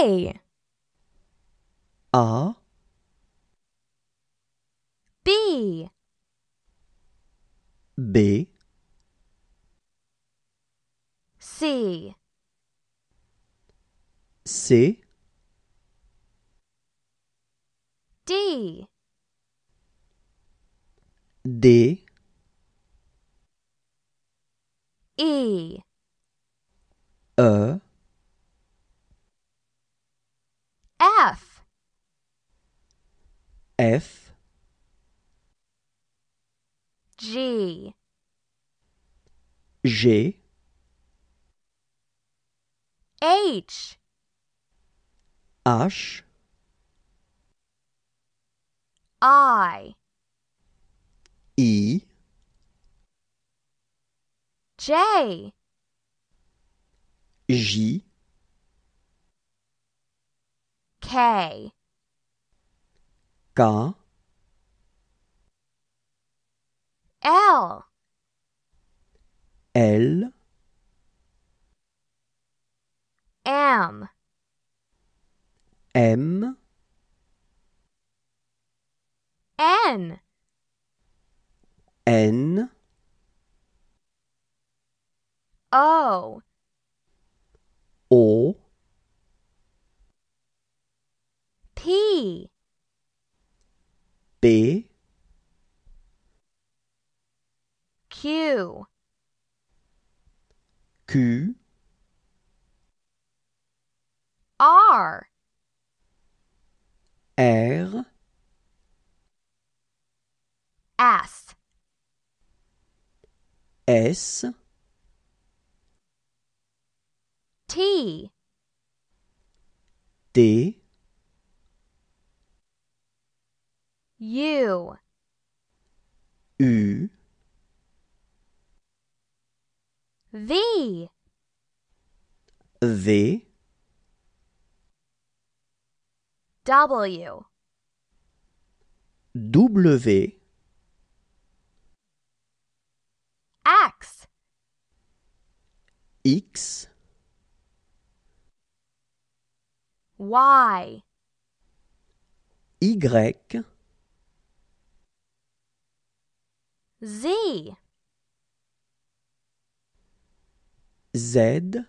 A R B B C C D D E E F G G H H I E J J K Có. L. L. M. M. N. N. O. O. P. Q R R S S T D U U The. The. W. W. X. X. Y. Y. Z. Z